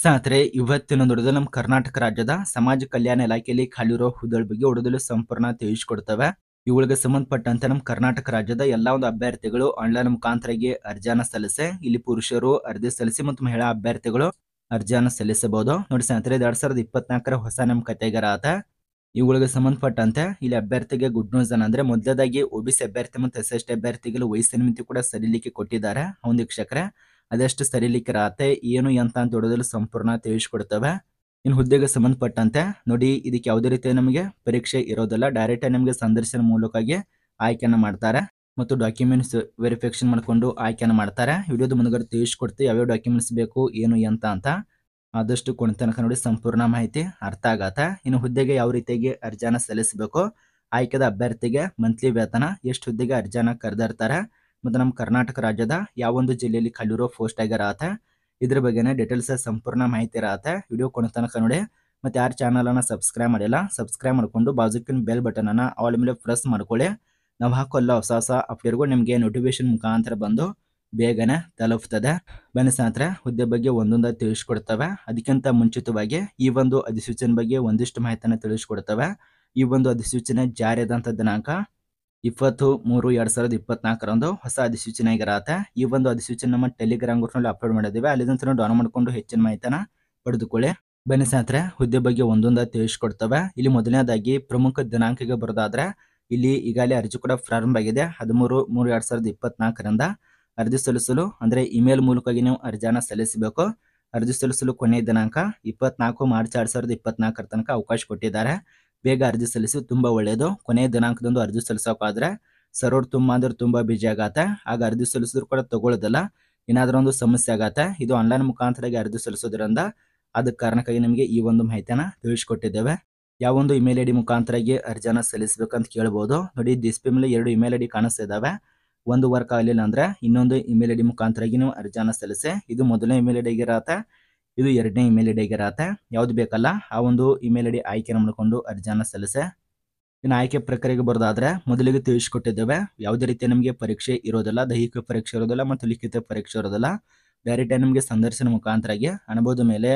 ಸ್ನೇಹಿತರೆ ಇವತ್ತಿನ ಹೊಡೆದು ನಮ್ಮ ಕರ್ನಾಟಕ ರಾಜ್ಯದ ಸಮಾಜ ಕಲ್ಯಾಣ ಇಲಾಖೆಯಲ್ಲಿ ಖಾಲಿ ಇರೋ ಹುದ್ದೆಗಳ ಬಗ್ಗೆ ಹೊಡೆದಲು ಸಂಪೂರ್ಣ ತಿಳಿಸಿಕೊಡ್ತವೆ ಇವುಗಳಿಗೆ ಸಂಬಂಧಪಟ್ಟಂತೆ ನಮ್ಮ ಕರ್ನಾಟಕ ರಾಜ್ಯದ ಎಲ್ಲಾ ಒಂದು ಅಭ್ಯರ್ಥಿಗಳು ಆನ್ಲೈನ್ ಮುಖಾಂತರಗೆ ಅರ್ಜಿಯನ್ನು ಸಲ್ಲಿಸಿ ಇಲ್ಲಿ ಪುರುಷರು ಅರ್ಜಿ ಸಲ್ಲಿಸಿ ಮತ್ತು ಮಹಿಳಾ ಅಭ್ಯರ್ಥಿಗಳು ಅರ್ಜಿಯನ್ನು ಸಲ್ಲಿಸಬಹುದು ನೋಡಿ ಸ್ನೇಹಿತರೆ ಎರಡ್ ಸಾವಿರದ ಇಪ್ಪತ್ನಾಲ್ಕರ ಹೊಸ ನಮ್ಮ ಕತೆಗಾರ ಆತ ಇವುಗಳಿಗೆ ಸಂಬಂಧಪಟ್ಟಂತೆ ಇಲ್ಲಿ ಅಭ್ಯರ್ಥಿಗೆ ಗುಡ್ ನ್ಯೂಸ್ ಏನಂದ್ರೆ ಮೊದಲದಾಗಿ ಒಬಿಸಿ ಅಭ್ಯರ್ಥಿ ಮತ್ತು ಎಸ್ ಎಸ್ ಟಿ ಅಭ್ಯರ್ಥಿಗಳು ವಯಸ್ಸಿನ ಮಿತಿ ಕೂಡ ಸರಿಲಿಕ್ಕೆ ಕೊಟ್ಟಿದ್ದಾರೆ ಒಂದು ವೀಕ್ಷಕರೇ ಅದೆಷ್ಟು ಸರಿಲಿಕ್ಕೆ ರಾತೆ ಏನು ಅಂತ ದೊಡ್ಡದಲ್ಲಿ ಸಂಪೂರ್ಣ ತಿಳಿಸ್ಕೊಡ್ತವೆ ಇನ್ನು ಹುದ್ದೆಗೆ ಸಂಬಂಧಪಟ್ಟಂತೆ ನೋಡಿ ಇದಕ್ಕೆ ಯಾವುದೇ ರೀತಿಯ ನಮಗೆ ಪರೀಕ್ಷೆ ಇರೋದಿಲ್ಲ ಡೈರೆಕ್ಟಾಗಿ ನಿಮಗೆ ಸಂದರ್ಶನ ಮೂಲಕವಾಗಿ ಆಯ್ಕೆಯನ್ನು ಮಾಡ್ತಾರೆ ಮತ್ತು ಡಾಕ್ಯುಮೆಂಟ್ಸ್ ವೆರಿಫಿಕೇಶನ್ ಮಾಡಿಕೊಂಡು ಆಯ್ಕೆಯನ್ನು ಮಾಡ್ತಾರೆ ವಿಡಿಯೋದ ಮುಂದುಗಡೆ ತಿಳಿಸ್ಕೊಡ್ತೀವಿ ಯಾವ್ಯಾವ ಡಾಕ್ಯುಮೆಂಟ್ಸ್ ಬೇಕು ಏನು ಎಂತ ಅಂತ ಆದಷ್ಟು ಕೊನೆ ತನಕ ನೋಡಿ ಸಂಪೂರ್ಣ ಮಾಹಿತಿ ಅರ್ಥ ಆಗತ್ತೆ ಇನ್ನು ಹುದ್ದೆಗೆ ಯಾವ ರೀತಿಯಾಗಿ ಅರ್ಜಿಯನ್ನು ಸಲ್ಲಿಸಬೇಕು ಆಯ್ಕೆದ ಅಭ್ಯರ್ಥಿಗೆ ಮಂತ್ಲಿ ವೇತನ ಎಷ್ಟು ಹುದ್ದೆಗೆ ಅರ್ಜಾನ ಕರೆದಿರ್ತಾರೆ ಮತ್ತು ನಮ್ಮ ಕರ್ನಾಟಕ ರಾಜ್ಯದ ಯಾವೊಂದು ಜಿಲ್ಲೆಯಲ್ಲಿ ಕಲ್ಲಿರೋ ಪೋಸ್ಟ್ ಆಗಿರತ್ತೆ ಇದ್ರ ಬಗ್ಗೆನೇ ಡೀಟೇಲ್ಸ್ ಸಂಪೂರ್ಣ ಮಾಹಿತಿ ಇರತ್ತೆ ವಿಡಿಯೋ ಕೊನೆ ತನಕ ನೋಡಿ ಮತ್ತು ಯಾರು ಚಾನಲನ್ನು ಸಬ್ಸ್ಕ್ರೈಬ್ ಮಾಡಿಲ್ಲ ಸಬ್ಸ್ಕ್ರೈಬ್ ಮಾಡಿಕೊಂಡು ಬಾಜುಕಿನ ಬೆಲ್ ಬಟನನ್ನು ಆಲ್ ಮೇಲೆ ಪ್ರೆಸ್ ಮಾಡ್ಕೊಳ್ಳಿ ನಾವು ಹಾಕೋಲ್ಲ ಹೊಸ ಹೊಸ ಅಪ್ಡೇಟ್ಗಳು ನಿಮಗೆ ನೋಟಿಫಿಕೇಶನ್ ಮುಖಾಂತರ ಬಂದು ಬೇಗನೆ ತಲುಪ್ತದೆ ಬನ್ನಿ ಹುದ್ದೆ ಬಗ್ಗೆ ಒಂದೊಂದು ತಿಳಿಸ್ಕೊಡ್ತವೆ ಅದಕ್ಕಿಂತ ಮುಂಚಿತವಾಗಿ ಈ ಒಂದು ಅಧಿಸೂಚನೆ ಬಗ್ಗೆ ಒಂದಿಷ್ಟು ಮಾಹಿತಿಯನ್ನು ತಿಳಿಸ್ಕೊಡ್ತವೆ ಈ ಒಂದು ಅಧಿಸೂಚನೆ ಜಾರಿಯಾದಂಥ ದಿನಾಂಕ ಇಪ್ಪತ್ತು ಮೂರು ಎರಡು ಸಾವಿರದ ಇಪ್ಪತ್ನಾಲ್ಕರಂದು ಹೊಸ ಅಧಿಸೂಚನೆ ಆಗಿರತ್ತೆ ಈ ಒಂದು ಅಧಿಸೂಚನೆ ನಮ್ಮ ಟೆಲಿಗ್ರಾಮ್ ಗ್ರೂಪ್ನಲ್ಲಿ ಅಪ್ಲೋಡ್ ಮಾಡಿದ್ದೀವಿ ಅಲ್ಲಿಂದ ಡೌನ್ ಮಾಡಿಕೊಂಡು ಹೆಚ್ಚಿನ ಮಾಹಿತಿನ ಪಡೆದುಕೊಳ್ಳಿ ಬನ್ನಿ ಸ್ನೇಹಿತರೆ ಹುದ್ದೆ ಬಗ್ಗೆ ಒಂದೊಂದು ತಿಳಿಸ್ಕೊಡ್ತವೆ ಇಲ್ಲಿ ಮೊದಲನೇದಾಗಿ ಪ್ರಮುಖ ದಿನಾಂಕಕ್ಕೆ ಬರೋದಾದ್ರೆ ಇಲ್ಲಿ ಈಗಾಗಲೇ ಅರ್ಜಿ ಕೂಡ ಪ್ರಾರಂಭ ಆಗಿದೆ ಹದಿಮೂರು ಮೂರು ಎರಡು ಸಾವಿರದ ಇಪ್ಪತ್ನಾಲ್ಕರಿಂದ ಅರ್ಜಿ ಸಲ್ಲಿಸಲು ಅಂದರೆ ಇಮೇಲ್ ಮೂಲಕವಾಗಿ ನೀವು ಅರ್ಜಿಯನ್ನು ಸಲ್ಲಿಸಬೇಕು ಅರ್ಜಿ ಸಲ್ಲಿಸಲು ಕೊನೆಯ ದಿನಾಂಕ ಇಪ್ಪತ್ನಾಲ್ಕು ಮಾರ್ಚ್ ಎರಡು ಸಾವಿರದ ಇಪ್ಪತ್ನಾಲ್ಕರ ತನಕ ಅವಕಾಶ ಕೊಟ್ಟಿದ್ದಾರೆ ಬೇಗ ಅರ್ಜಿ ಸಲ್ಲಿಸಿ ತುಂಬ ಒಳ್ಳೆಯದು ಕೊನೆಯ ದಿನಾಂಕದಂದು ಅರ್ಜಿ ಸಲ್ಲಿಸೋಕಾದ್ರೆ ಸರ್ವರ್ ತುಂಬ ಅಂದ್ರೆ ತುಂಬ ಬಿಜಿ ಆಗತ್ತೆ ಆಗ ಅರ್ಜಿ ಸಲ್ಲಿಸಿದ್ರು ಕೂಡ ತಗೊಳ್ಳೋದಲ್ಲ ಏನಾದರೂ ಒಂದು ಸಮಸ್ಯೆ ಆಗತ್ತೆ ಇದು ಆನ್ಲೈನ್ ಮುಖಾಂತರಾಗಿ ಅರ್ಜಿ ಸಲ್ಲಿಸೋದ್ರಿಂದ ಅದಕ್ಕೆ ಕಾರಣಕ್ಕಾಗಿ ನಿಮಗೆ ಈ ಒಂದು ಮಾಹಿತಿಯನ್ನು ತಿಳಿಸ್ಕೊಟ್ಟಿದ್ದೇವೆ ಯಾವೊಂದು ಇಮೇಲ್ ಐ ಡಿ ಮುಖಾಂತರಾಗಿ ಅರ್ಜಿಯನ್ನು ಸಲ್ಲಿಸಬೇಕಂತ ಕೇಳ್ಬೋದು ನೋಡಿ ಡಿಸ್ಪ್ಲೇ ಮೇಲೆ ಎರಡು ಇಮೇಲ್ ಐ ಡಿ ಕಾಣಿಸ್ತಾ ಒಂದು ವರ್ಕ್ ಆಗಲಿಲ್ಲ ಅಂದರೆ ಇನ್ನೊಂದು ಇಮೇಲ್ ಐ ಡಿ ಮುಖಾಂತರಾಗಿ ನೀವು ಅರ್ಜಿಯನ್ನು ಸಲ್ಲಿಸಿ ಇದು ಮೊದಲನೇ ಇಮೇಲ್ ಐ ಡಿಗೆ ಇರತ್ತೆ ಇದು ಎರಡನೇ ಇಮೇಲ್ ಐ ಆಗಿರತ್ತೆ ಯಾವ್ದು ಬೇಕಲ್ಲ ಆ ಒಂದು ಇಮೇಲ್ ಐ ಡಿ ಆಯ್ಕೆನ ಮಾಡಿಕೊಂಡು ಅರ್ಜಿಯನ್ನು ಸಲ್ಲಿಸೆ ಇನ್ನು ಆಯ್ಕೆ ಪ್ರಕ್ರಿಯೆಗೆ ಬರೋದಾದ್ರೆ ಮೊದಲಿಗೆ ತಿಳಿಸಿಕೊಟ್ಟಿದ್ದೇವೆ ಯಾವುದೇ ರೀತಿಯ ನಮಗೆ ಪರೀಕ್ಷೆ ಇರೋದಿಲ್ಲ ದೈಹಿಕ ಪರೀಕ್ಷೆ ಇರೋದಿಲ್ಲ ಮತ್ತು ಲಿಖಿತ ಪರೀಕ್ಷೆ ಇರೋದಿಲ್ಲ ಡೈರೆಕ್ಟ್ ನಿಮಗೆ ಸಂದರ್ಶನ ಮುಖಾಂತರಾಗಿ ಅನುಭವದ ಮೇಲೆ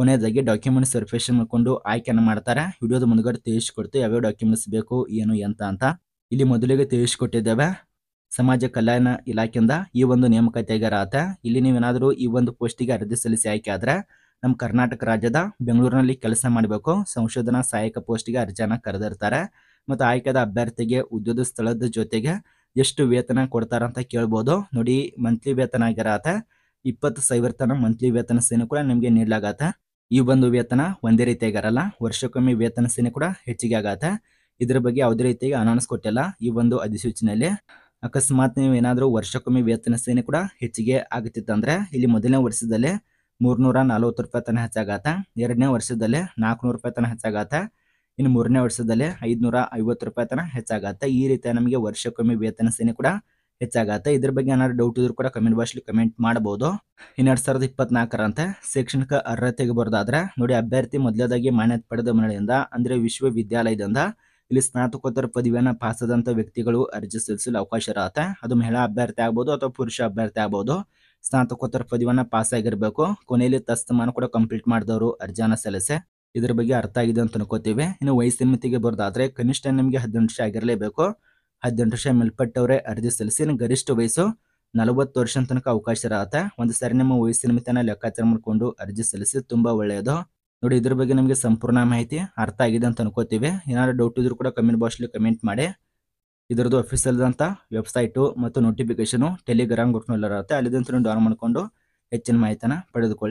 ಕೊನೆಯದಾಗಿ ಡಾಕ್ಯುಮೆಂಟ್ ಸರ್ಫೇಷನ್ ಮಾಡಿಕೊಂಡು ಆಯ್ಕೆಯನ್ನು ಮಾಡ್ತಾರೆ ವಿಡಿಯೋದ ಮುಂದ್ಗಡೆ ತಿಳಿಸ್ಕೊಡ್ತೀವಿ ಯಾವ್ಯಾವ ಡಾಕ್ಯುಮೆಂಟ್ಸ್ ಬೇಕು ಏನು ಎಂತ ಅಂತ ಇಲ್ಲಿ ಮೊದಲಿಗೆ ತಿಳಿಸಿಕೊಟ್ಟಿದ್ದೇವೆ ಸಮಾಜ ಕಲ್ಯಾಣ ಇಲಾಖೆಯಿಂದ ಈ ಒಂದು ನೇಮಕಾತಿ ಆಗ್ಯಾರ ಇಲ್ಲಿ ನೀವೇನಾದರೂ ಈ ಒಂದು ಪೋಸ್ಟಿಗೆ ಅರ್ಜಿ ಸಲ್ಲಿಸಿ ಆಯ್ಕೆ ಆದ್ರೆ ನಮ್ಮ ಕರ್ನಾಟಕ ರಾಜ್ಯದ ಬೆಂಗಳೂರಿನಲ್ಲಿ ಕೆಲಸ ಮಾಡಬೇಕು ಸಂಶೋಧನಾ ಸಹಾಯಕ ಪೋಸ್ಟಿಗೆ ಅರ್ಜಿಯನ್ನು ಕರೆದಿರ್ತಾರೆ ಮತ್ತು ಆಯ್ಕೆದ ಅಭ್ಯರ್ಥಿಗೆ ಉದ್ಯೋಗ ಸ್ಥಳದ ಜೊತೆಗೆ ಎಷ್ಟು ವೇತನ ಅಂತ ಕೇಳ್ಬೋದು ನೋಡಿ ಮಂತ್ಲಿ ವೇತನ ಆಗಿರತ್ತೆ ಇಪ್ಪತ್ತು ಸಾವಿರ ತನ ಮಂತ್ಲಿ ವೇತನ ಸೇನೆ ಕೂಡ ನಿಮಗೆ ನೀಡಲಾಗತ್ತೆ ಈ ಒಂದು ವೇತನ ಒಂದೇ ರೀತಿಯಾಗಿರಲ್ಲ ವರ್ಷಕ್ಕೊಮ್ಮೆ ವೇತನ ಸೇನೆ ಕೂಡ ಹೆಚ್ಚಿಗೆ ಆಗತ್ತೆ ಇದ್ರ ಬಗ್ಗೆ ಯಾವುದೇ ರೀತಿಯಾಗಿ ಅನೌನ್ಸ್ ಕೊಟ್ಟಿಲ್ಲ ಈ ಒಂದು ಅಧಿಸೂಚನೆಯಲ್ಲಿ ಅಕಸ್ಮಾತ್ ನೀವು ಏನಾದರೂ ವರ್ಷಕ್ಕೊಮ್ಮೆ ವೇತನ ಸೇನೆ ಕೂಡ ಹೆಚ್ಚಿಗೆ ಆಗುತ್ತಿತ್ತಂದ್ರೆ ಇಲ್ಲಿ ಮೊದಲನೇ ವರ್ಷದಲ್ಲಿ ಮೂರ್ನೂರ ನಲ್ವತ್ತು ರೂಪಾಯಿ ತನಕ ಹೆಚ್ಚಾಗತ್ತೆ ಎರಡನೇ ವರ್ಷದಲ್ಲೇ ನಾಲ್ಕುನೂರು ರೂಪಾಯಿ ತನಕ ಹೆಚ್ಚಾಗತ್ತ ಇನ್ನು ಮೂರನೇ ವರ್ಷದಲ್ಲೇ ಐದುನೂರ ಐವತ್ತು ರೂಪಾಯಿ ತನಕ ಹೆಚ್ಚಾಗತ್ತೆ ಈ ರೀತಿಯ ನಮಗೆ ವರ್ಷಕ್ಕೊಮ್ಮೆ ವೇತನ ಸೇನೆ ಕೂಡ ಹೆಚ್ಚಾಗತ್ತೆ ಇದ್ರ ಬಗ್ಗೆ ಏನಾದ್ರು ಡೌಟ್ ಇದ್ರು ಕೂಡ ಕಮೆಂಟ್ ಬಾಕ್ಸ್ಲಿ ಕಮೆಂಟ್ ಮಾಡಬಹುದು ಇನ್ನು ಎರಡು ಸಾವಿರದ ಇಪ್ಪತ್ನಾಲ್ಕರಂತೆ ಶೈಕ್ಷಣಿಕ ಅರ್ಹತೆಗೆ ಬರೋದಾದ್ರೆ ನೋಡಿ ಅಭ್ಯರ್ಥಿ ಮೊದಲೇದಾಗಿ ಮಾನ್ಯತೆ ಪಡೆದ ಮನೆಯಿಂದ ಅಂದರೆ ವಿಶ್ವವಿದ್ಯಾಲಯದಿಂದ ಇಲ್ಲಿ ಸ್ನಾತಕೋತ್ತರ ಪಾಸ್ ಆದಂತ ವ್ಯಕ್ತಿಗಳು ಅರ್ಜಿ ಸಲ್ಲಿಸಲು ಅವಕಾಶ ಇರುತ್ತೆ ಅದು ಮಹಿಳಾ ಅಭ್ಯರ್ಥಿ ಆಗಬಹುದು ಅಥವಾ ಪುರುಷ ಅಭ್ಯರ್ಥಿ ಆಗ್ಬೋದು ಸ್ನಾತಕೋತ್ತರ ಪದವಿಯನ್ನ ಪಾಸ್ ಆಗಿರ್ಬೇಕು ಕೊನೆಯಲ್ಲಿ ತಸ್ತಮಾನ ಕೂಡ ಕಂಪ್ಲೀಟ್ ಮಾಡಿದವರು ಅರ್ಜಿಯನ್ನ ಸಲ್ಲಿಸಿ ಇದ್ರ ಬಗ್ಗೆ ಅರ್ಥ ಆಗಿದೆ ಅಂತ ಅನ್ಕೋತೀವಿ ಇನ್ನು ವಯಸ್ಸಿನ ಮಿತಿಗೆ ಬರೋದಾದ್ರೆ ಕನಿಷ್ಠ ನಿಮಗೆ ಹದಿನೆಂಟು ವರ್ಷ ಆಗಿರಲೇಬೇಕು ಹದಿನೆಂಟು ವರ್ಷ ಮೇಲ್ಪಟ್ಟವರೇ ಅರ್ಜಿ ಸಲ್ಲಿಸಿ ಗರಿಷ್ಠ ವಯಸ್ಸು ನಲವತ್ತು ವರ್ಷ ತನಕ ಅವಕಾಶ ಇರುತ್ತೆ ಒಂದು ಸಾರಿ ನಿಮ್ಮ ವಯಸ್ಸಿನ ಮಿತಿಯನ್ನ ಲೆಕ್ಕಾಚಾರ ಮಾಡಿಕೊಂಡು ಅರ್ಜಿ ಸಲ್ಲಿಸಿ ತುಂಬಾ ಒಳ್ಳೆಯದು ನೋಡಿ ಇದ್ರ ಬಗ್ಗೆ ನಿಮಗೆ ಸಂಪೂರ್ಣ ಮಾಹಿತಿ ಅರ್ಥ ಆಗಿದೆ ಅಂತ ಅನ್ಕೋತೀವಿ ಏನಾದ್ರು ಡೌಟ್ ಇದ್ರೂ ಕೂಡ ಕಮೆಂಟ್ ಬಾಕ್ಸ್ಲಿ ಕಮೆಂಟ್ ಮಾಡಿ ಇದರದ್ದು ಅಂತ ವೆಬ್ಸೈಟ್ ಮತ್ತು ನೋಟಿಫಿಕೇಶನ್ ಟೆಲಿಗ್ರಾಮ್ ಗ್ರೂಪ್ನಲ್ಲಿರುತ್ತೆ ಅಲ್ಲಿದ್ದಂತ ಅಲ್ಲಿ ಡೌನ್ ಮಾಡಿಕೊಂಡು ಹೆಚ್ಚಿನ ಮಾಹಿತಿನ ಪಡೆದುಕೊಳ್ಳಿ